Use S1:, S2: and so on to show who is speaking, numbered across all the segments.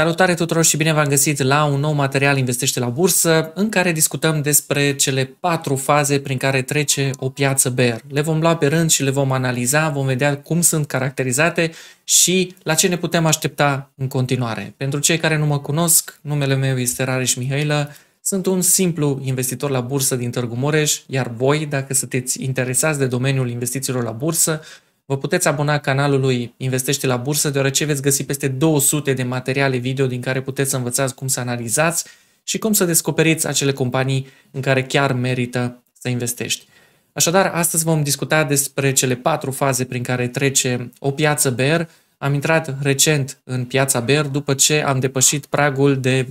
S1: Salutare tuturor și bine v-am găsit la un nou material Investește la Bursă, în care discutăm despre cele patru faze prin care trece o piață bear. Le vom lua pe rând și le vom analiza, vom vedea cum sunt caracterizate și la ce ne putem aștepta în continuare. Pentru cei care nu mă cunosc, numele meu este Rareș Mihailă, sunt un simplu investitor la bursă din Târgu Mureș, iar voi, dacă sunteți interesați de domeniul investițiilor la bursă, Vă puteți abona canalului Investește la Bursă, deoarece veți găsi peste 200 de materiale video din care puteți să învățați cum să analizați și cum să descoperiți acele companii în care chiar merită să investești. Așadar, astăzi vom discuta despre cele patru faze prin care trece o piață bear. Am intrat recent în piața bear după ce am depășit pragul de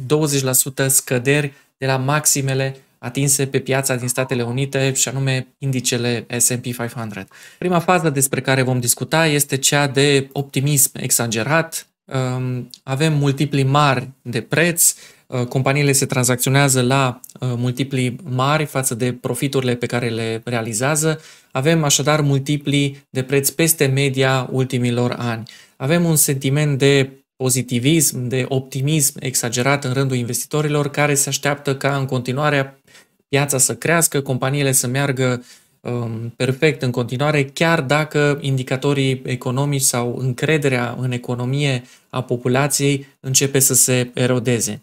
S1: 20% scăderi de la maximele atinse pe piața din Statele Unite și anume indicele S&P 500. Prima fază despre care vom discuta este cea de optimism exagerat. Ehm, avem multipli mari de preț, eh, companiile se tranzacționează la eh, multipli mari față de profiturile pe care le realizează. Avem așadar multipli de preț peste media ultimilor ani. Avem un sentiment de pozitivism, de optimism exagerat în rândul investitorilor care se așteaptă ca în continuare piața să crească, companiile să meargă um, perfect în continuare, chiar dacă indicatorii economici sau încrederea în economie a populației începe să se erodeze.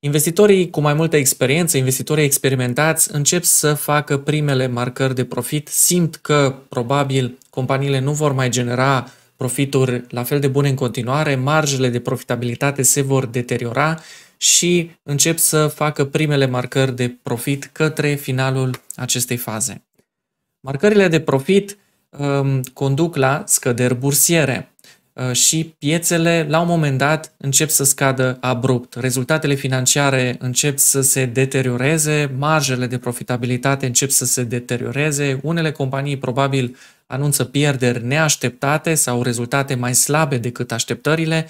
S1: Investitorii cu mai multă experiență, investitorii experimentați, încep să facă primele marcări de profit, simt că probabil companiile nu vor mai genera uh, profituri la fel de bune în continuare, marjele de profitabilitate se vor deteriora și încep să facă primele marcări de profit către finalul acestei faze. Marcările de profit um, conduc la scăderi bursiere. Uh, și piețele la un moment dat încep să scadă abrupt. Rezultatele financiare încep să se deterioreze, marjele de profitabilitate încep să se deterioreze, unele companii probabil anunță pierderi neașteptate sau rezultate mai slabe decât așteptările,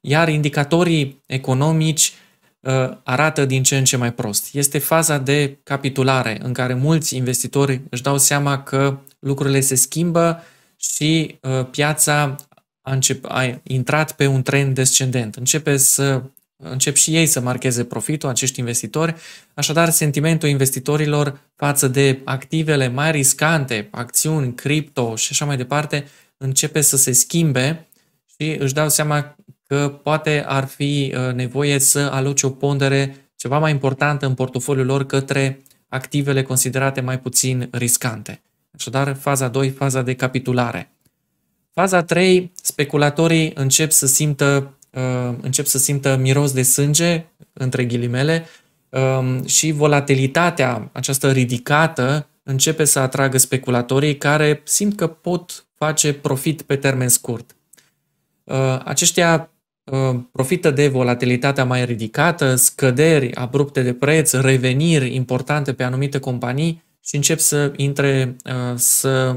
S1: iar indicatorii economici uh, arată din ce în ce mai prost. Este faza de capitulare în care mulți investitori își dau seama că lucrurile se schimbă și uh, piața a, încep, a intrat pe un trend descendent. Începe să încep și ei să marcheze profitul, acești investitori. Așadar, sentimentul investitorilor față de activele mai riscante, acțiuni, cripto și așa mai departe, începe să se schimbe și își dau seama că poate ar fi uh, nevoie să aloce o pondere ceva mai importantă în portofoliul lor către activele considerate mai puțin riscante. Așadar, faza 2, faza de capitulare. Faza 3, speculatorii încep să simtă, uh, încep să simtă miros de sânge, între ghilimele, um, și volatilitatea această ridicată începe să atragă speculatorii care simt că pot face profit pe termen scurt. Uh, aceștia uh, profită de volatilitatea mai ridicată, scăderi abrupte de preț, reveniri importante pe anumite companii și încep să intre să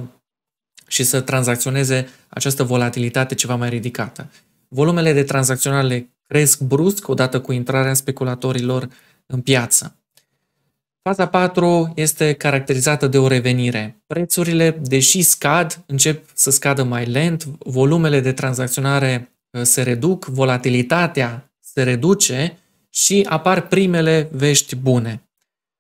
S1: și să tranzacționeze această volatilitate ceva mai ridicată. Volumele de tranzacționale cresc brusc odată cu intrarea speculatorilor în piață. Faza 4 este caracterizată de o revenire. Prețurile, deși scad, încep să scadă mai lent, volumele de tranzacționare uh, se reduc, volatilitatea se reduce și apar primele vești bune.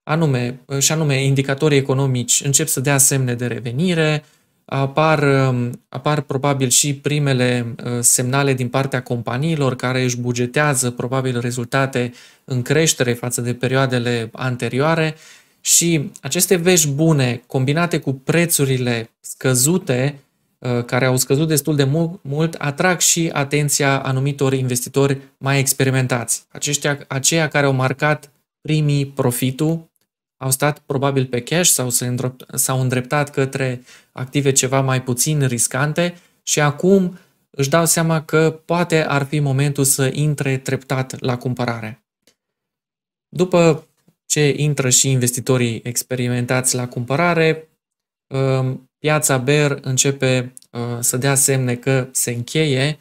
S1: Anume, uh, și anume, indicatorii economici încep să dea semne de revenire, apar, um, apar probabil și primele uh, semnale din partea companiilor care își bugetează probabil rezultate în creștere față de perioadele anterioare și aceste vești bune combinate cu prețurile scăzute uh, care au scăzut destul de mult, atrag și atenția anumitor investitori mai experimentați. Aceștia, aceia care au marcat primii profitul au stat probabil pe cash sau s-au îndreptat către active ceva mai puțin riscante și acum își dau seama că poate ar fi momentul să intre treptat la cumpărare. După ce intră și investitorii experimentați la cumpărare, um, piața BER începe uh, să dea semne că se încheie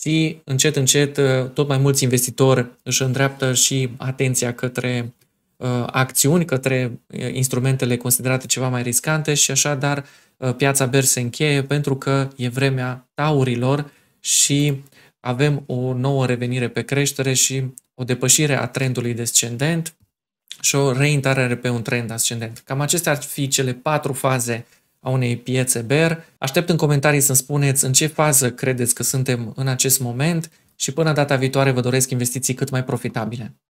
S1: și încet încet uh, tot mai mulți investitori își îndreaptă și atenția către Uh, acțiuni către uh, instrumentele considerate ceva mai riscante și așadar uh, piața ber se încheie pentru că e vremea taurilor și avem o nouă revenire pe creștere și o depășire a trendului descendent și o reintrare pe un trend ascendent. Cam acestea ar fi cele patru faze a unei piețe bear. Aștept în comentarii să-mi spuneți în ce fază credeți că suntem în acest moment și până data viitoare vă doresc investiții cât mai profitabile.